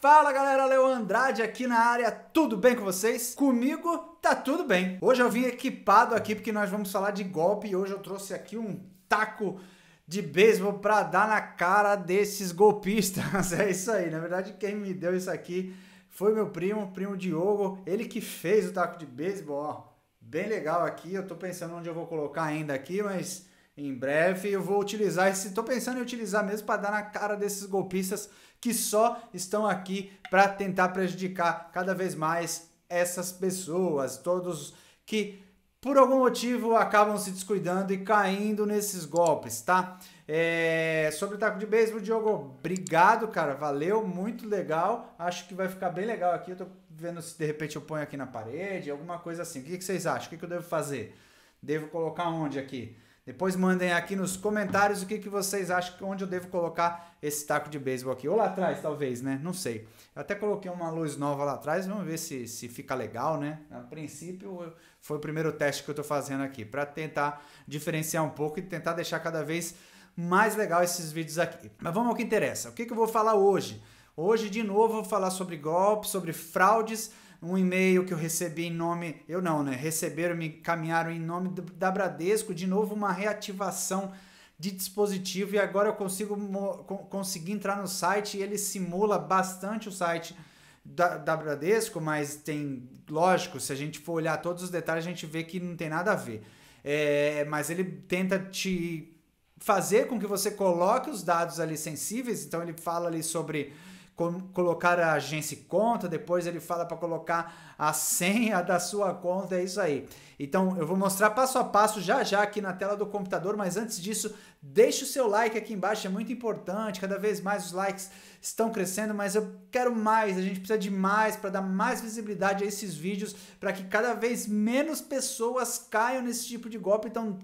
Fala galera, Leo Andrade aqui na área, tudo bem com vocês? Comigo tá tudo bem. Hoje eu vim equipado aqui porque nós vamos falar de golpe e hoje eu trouxe aqui um taco de beisebol para dar na cara desses golpistas. É isso aí, na verdade quem me deu isso aqui foi meu primo, primo Diogo, ele que fez o taco de beisebol, ó. Bem legal aqui, eu tô pensando onde eu vou colocar ainda aqui, mas em breve eu vou utilizar esse. Estou pensando em utilizar mesmo para dar na cara desses golpistas que só estão aqui para tentar prejudicar cada vez mais essas pessoas, todos que por algum motivo acabam se descuidando e caindo nesses golpes, tá? É... sobre o taco de beisebol, Diogo, obrigado, cara, valeu, muito legal. Acho que vai ficar bem legal aqui. Eu tô vendo se de repente eu ponho aqui na parede, alguma coisa assim. O que, que vocês acham? O que, que eu devo fazer? Devo colocar onde aqui? Depois mandem aqui nos comentários o que, que vocês acham que onde eu devo colocar esse taco de beisebol aqui. Ou lá atrás, talvez, né? Não sei. Eu até coloquei uma luz nova lá atrás, vamos ver se, se fica legal, né? A princípio, foi o primeiro teste que eu estou fazendo aqui, para tentar diferenciar um pouco e tentar deixar cada vez mais legal esses vídeos aqui. Mas vamos ao que interessa. O que, que eu vou falar hoje? Hoje, de novo, vou falar sobre golpes, sobre fraudes um e-mail que eu recebi em nome. Eu não, né? Receberam, me encaminharam em nome da Bradesco, de novo uma reativação de dispositivo e agora eu consigo conseguir entrar no site e ele simula bastante o site da, da Bradesco, mas tem, lógico, se a gente for olhar todos os detalhes, a gente vê que não tem nada a ver. É, mas ele tenta te fazer com que você coloque os dados ali sensíveis, então ele fala ali sobre colocar a agência e conta, depois ele fala para colocar a senha da sua conta, é isso aí. Então eu vou mostrar passo a passo já já aqui na tela do computador, mas antes disso, deixe o seu like aqui embaixo, é muito importante, cada vez mais os likes estão crescendo, mas eu quero mais, a gente precisa de mais para dar mais visibilidade a esses vídeos, para que cada vez menos pessoas caiam nesse tipo de golpe, então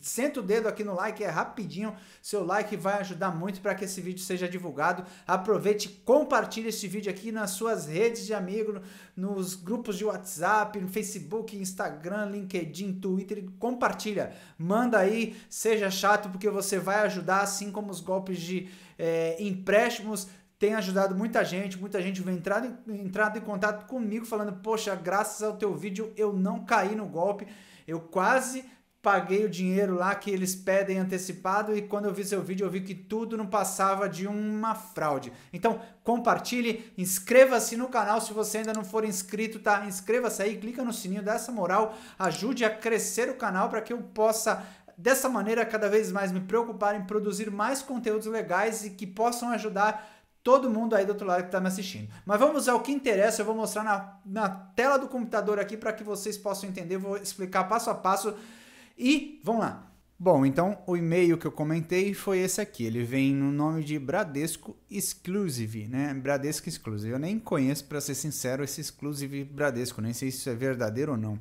Senta o dedo aqui no like, é rapidinho. Seu like vai ajudar muito para que esse vídeo seja divulgado. Aproveite, compartilhe esse vídeo aqui nas suas redes de amigo, nos grupos de WhatsApp, no Facebook, Instagram, LinkedIn, Twitter. Compartilha, manda aí, seja chato, porque você vai ajudar, assim como os golpes de é, empréstimos tem ajudado muita gente, muita gente vem entrado, entrado em contato comigo falando, poxa, graças ao teu vídeo eu não caí no golpe, eu quase paguei o dinheiro lá que eles pedem antecipado e quando eu vi seu vídeo eu vi que tudo não passava de uma fraude. Então, compartilhe, inscreva-se no canal se você ainda não for inscrito, tá? Inscreva-se aí, clica no sininho dessa moral, ajude a crescer o canal para que eu possa dessa maneira cada vez mais me preocupar em produzir mais conteúdos legais e que possam ajudar todo mundo aí do outro lado que está me assistindo. Mas vamos ao que interessa, eu vou mostrar na, na tela do computador aqui para que vocês possam entender, vou explicar passo a passo e vamos lá. Bom, então o e-mail que eu comentei foi esse aqui. Ele vem no nome de Bradesco Exclusive, né? Bradesco Exclusive. Eu nem conheço, para ser sincero, esse Exclusive Bradesco. Nem sei se isso é verdadeiro ou não.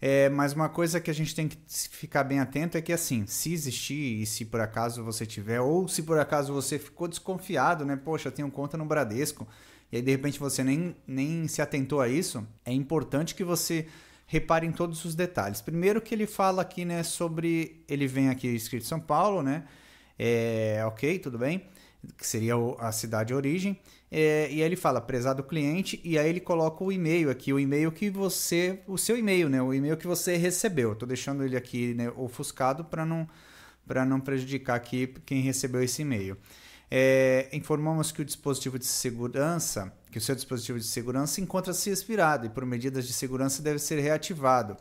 É, mas uma coisa que a gente tem que ficar bem atento é que, assim, se existir e se por acaso você tiver, ou se por acaso você ficou desconfiado, né? Poxa, eu tenho conta no Bradesco, e aí de repente você nem, nem se atentou a isso, é importante que você reparem todos os detalhes. Primeiro que ele fala aqui, né, sobre ele vem aqui escrito São Paulo, né? É, ok, tudo bem, que seria a cidade origem. É, e aí ele fala prezado cliente e aí ele coloca o e-mail aqui, o e-mail que você, o seu e-mail, né, o e-mail que você recebeu. Tô deixando ele aqui né, ofuscado para não para não prejudicar aqui quem recebeu esse e-mail. É, informamos que o dispositivo de segurança que o seu dispositivo de segurança encontra-se expirado e, por medidas de segurança, deve ser reativado.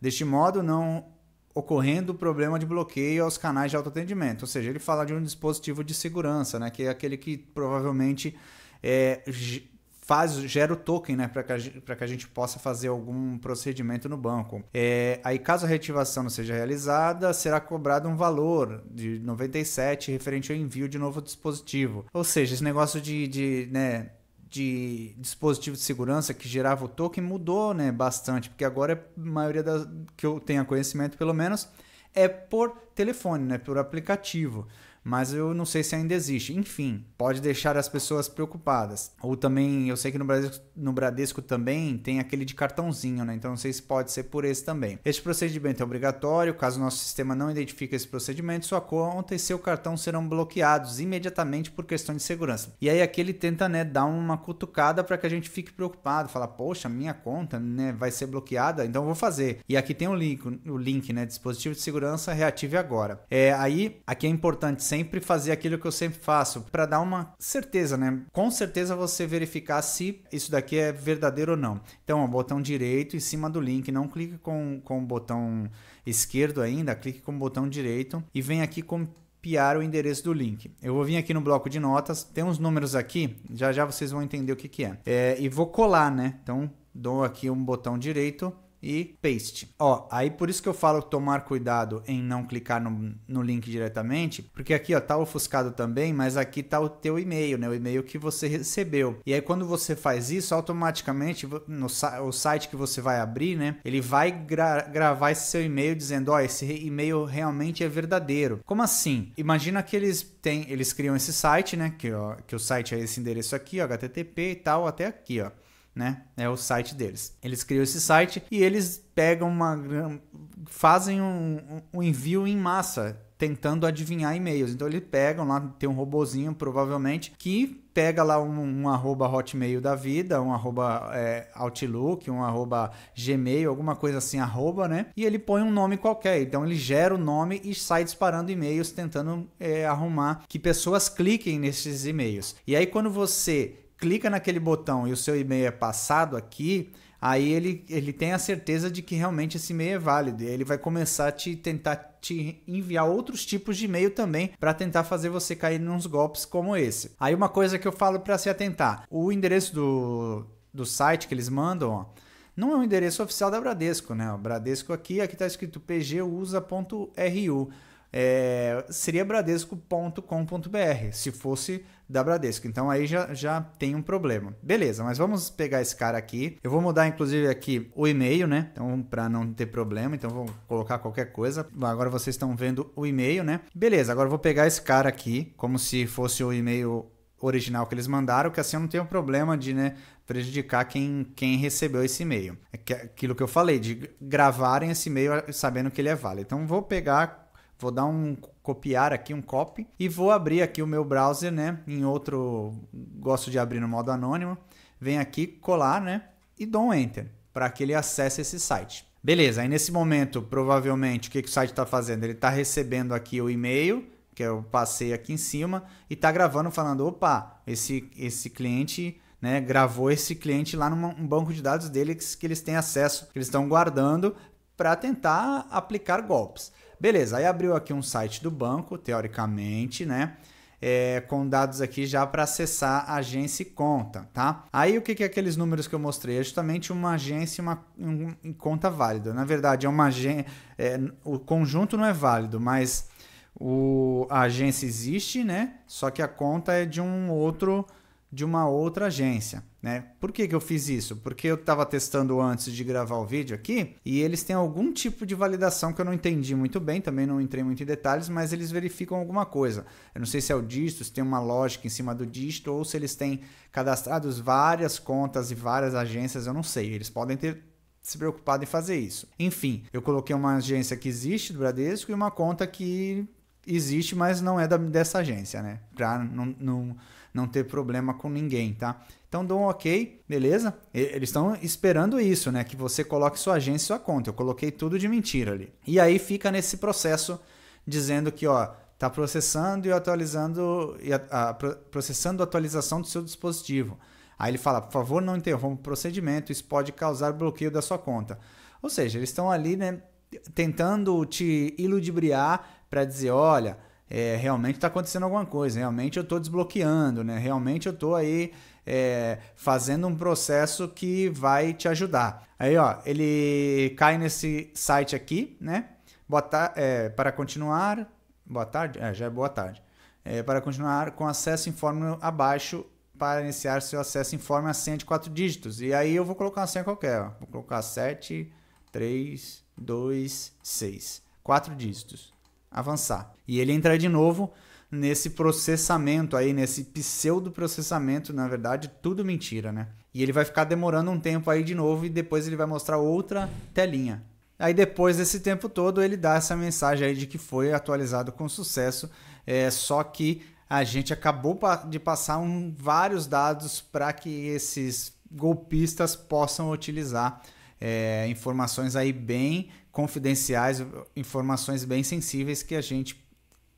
Deste modo, não ocorrendo o problema de bloqueio aos canais de autoatendimento. Ou seja, ele fala de um dispositivo de segurança, né? que é aquele que provavelmente é, faz, gera o token né? para que, que, a gente possa fazer algum procedimento no banco. É, aí, caso a reativação não seja realizada, será cobrado um valor de 97 referente ao envio de novo dispositivo. Ou seja, esse negócio de, de né, de dispositivo de segurança que gerava o token mudou né, bastante, porque agora a é, maioria das, que eu tenha conhecimento, pelo menos, é por telefone, né, por aplicativo mas eu não sei se ainda existe. Enfim, pode deixar as pessoas preocupadas. Ou também, eu sei que no Bradesco, no Bradesco também tem aquele de cartãozinho, né? Então não sei se pode ser por esse também. Este procedimento é obrigatório, caso o nosso sistema não identifique esse procedimento, sua conta e seu cartão serão bloqueados imediatamente por questões de segurança. E aí aqui ele tenta, né, dar uma cutucada para que a gente fique preocupado, falar, poxa, minha conta, né, vai ser bloqueada, então vou fazer. E aqui tem o link, o link, né, dispositivo de segurança, reative agora. É, aí, aqui é importante sempre sempre fazer aquilo que eu sempre faço, para dar uma certeza, né? Com certeza você verificar se isso daqui é verdadeiro ou não. Então, o botão direito em cima do link, não clique com, com o botão esquerdo ainda, clique com o botão direito e vem aqui com copiar o endereço do link. Eu vou vir aqui no bloco de notas, tem uns números aqui, já já vocês vão entender o que, que é. é e vou colar, né? Então, dou aqui um botão direito e paste. Ó, aí por isso que eu falo tomar cuidado em não clicar no, no link diretamente, porque aqui ó, tá ofuscado também, mas aqui tá o teu e-mail, né? O e-mail que você recebeu. E aí quando você faz isso, automaticamente no o site que você vai abrir, né? Ele vai gra gravar esse seu e-mail dizendo, ó, esse e-mail realmente é verdadeiro. Como assim? Imagina que eles têm, eles criam esse site, né? Que, ó, que o site é esse endereço aqui, ó, http e tal, até aqui, ó né? É o site deles. Eles criam esse site e eles pegam uma. fazem um, um envio em massa tentando adivinhar e-mails. Então eles pegam lá, tem um robozinho provavelmente que pega lá um, um arroba hotmail da vida, um arroba é, outlook, um arroba gmail, alguma coisa assim, arroba, né? E ele põe um nome qualquer. Então ele gera o nome e sai disparando e-mails tentando é, arrumar que pessoas cliquem nesses e-mails. E aí quando você clica naquele botão e o seu e-mail é passado aqui, aí ele, ele tem a certeza de que realmente esse e-mail é válido. E aí ele vai começar a te tentar te enviar outros tipos de e-mail também para tentar fazer você cair nos golpes como esse. Aí uma coisa que eu falo para se atentar: o endereço do, do site que eles mandam, ó, não é o endereço oficial da Bradesco, né? O Bradesco aqui, aqui está escrito pgusa.ru é, seria bradesco.com.br, se fosse da Bradesco. Então aí já, já tem um problema. Beleza, mas vamos pegar esse cara aqui. Eu vou mudar inclusive aqui o e-mail, né? Então para não ter problema, então vou colocar qualquer coisa. Agora vocês estão vendo o e-mail, né? Beleza, agora eu vou pegar esse cara aqui, como se fosse o e-mail original que eles mandaram, que assim eu não tenho problema de, né, prejudicar quem, quem recebeu esse e-mail. É aquilo que eu falei, de gravarem esse e-mail sabendo que ele é válido. Então vou pegar Vou dar um copiar aqui, um copy, e vou abrir aqui o meu browser, né? Em outro, gosto de abrir no modo anônimo. vem aqui, colar, né? E dou um enter para que ele acesse esse site. Beleza, aí nesse momento, provavelmente, o que, que o site está fazendo? Ele está recebendo aqui o e-mail, que eu passei aqui em cima, e está gravando, falando: opa, esse, esse cliente né, gravou esse cliente lá num banco de dados deles que eles têm acesso, que eles estão guardando para tentar aplicar golpes. Beleza, aí abriu aqui um site do banco, teoricamente, né? É, com dados aqui já para acessar a agência e conta, tá? Aí o que, que é aqueles números que eu mostrei? É justamente uma agência e uma um, conta válida. Na verdade, é uma agência. É, o conjunto não é válido, mas o, a agência existe, né? Só que a conta é de um outro de uma outra agência. Né? Por que, que eu fiz isso? Porque eu estava testando antes de gravar o vídeo aqui e eles têm algum tipo de validação que eu não entendi muito bem, também não entrei muito em detalhes, mas eles verificam alguma coisa. Eu não sei se é o dígito, se tem uma lógica em cima do dígito ou se eles têm cadastrados várias contas e várias agências, eu não sei. Eles podem ter se preocupado em fazer isso. Enfim, eu coloquei uma agência que existe do Bradesco e uma conta que existe, mas não é da, dessa agência, né? Pra não, não, não ter problema com ninguém, tá? Então dou um ok, beleza? Eles estão esperando isso, né? Que você coloque sua agência e sua conta. Eu coloquei tudo de mentira ali. E aí fica nesse processo dizendo que, ó, tá processando e atualizando e a, a, processando a atualização do seu dispositivo. Aí ele fala, por favor, não interrompa o procedimento, isso pode causar bloqueio da sua conta. Ou seja, eles estão ali, né, tentando te iludibriar para dizer, olha, é, realmente está acontecendo alguma coisa, realmente eu estou desbloqueando, né? realmente eu estou aí é, fazendo um processo que vai te ajudar. Aí ó, ele cai nesse site aqui, né? Boa é, para continuar, boa tarde, é, já é boa tarde. É, para continuar com acesso informe abaixo para iniciar seu acesso informe a senha de quatro dígitos. E aí eu vou colocar uma senha qualquer, ó. vou colocar 7, 3, 2, 6. Quatro dígitos. Avançar. E ele entra de novo nesse processamento aí, nesse pseudo processamento, na verdade, tudo mentira, né? E ele vai ficar demorando um tempo aí de novo e depois ele vai mostrar outra telinha. Aí depois desse tempo todo ele dá essa mensagem aí de que foi atualizado com sucesso, é, só que a gente acabou de passar um, vários dados para que esses golpistas possam utilizar é, informações aí bem confidenciais, informações bem sensíveis que a gente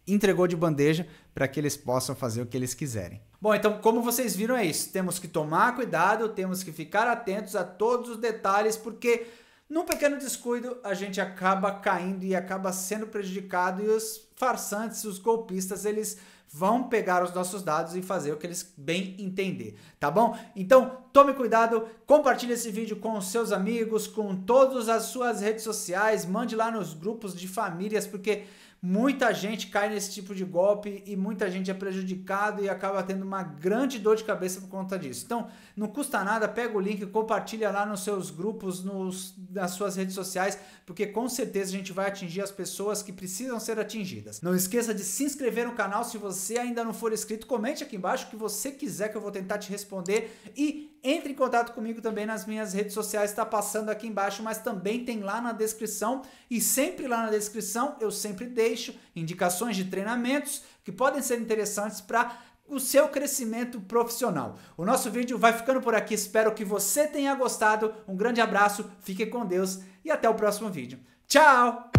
entregou de bandeja para que eles possam fazer o que eles quiserem. Bom, então como vocês viram é isso. Temos que tomar cuidado, temos que ficar atentos a todos os detalhes, porque num pequeno descuido a gente acaba caindo e acaba sendo prejudicado e os farsantes, os golpistas, eles vão pegar os nossos dados e fazer o que eles bem entender, tá bom? Então, tome cuidado, compartilhe esse vídeo com os seus amigos, com todas as suas redes sociais, mande lá nos grupos de famílias, porque muita gente cai nesse tipo de golpe e muita gente é prejudicado e acaba tendo uma grande dor de cabeça por conta disso. Então, não custa nada, pega o link, compartilha lá nos seus grupos, nos, nas suas redes sociais, porque com certeza a gente vai atingir as pessoas que precisam ser atingidas. Não esqueça de se inscrever no canal se você você ainda não for inscrito, comente aqui embaixo o que você quiser que eu vou tentar te responder e entre em contato comigo também nas minhas redes sociais, está passando aqui embaixo, mas também tem lá na descrição e sempre lá na descrição eu sempre deixo indicações de treinamentos que podem ser interessantes para o seu crescimento profissional. O nosso vídeo vai ficando por aqui, espero que você tenha gostado. Um grande abraço, fique com Deus e até o próximo vídeo. Tchau!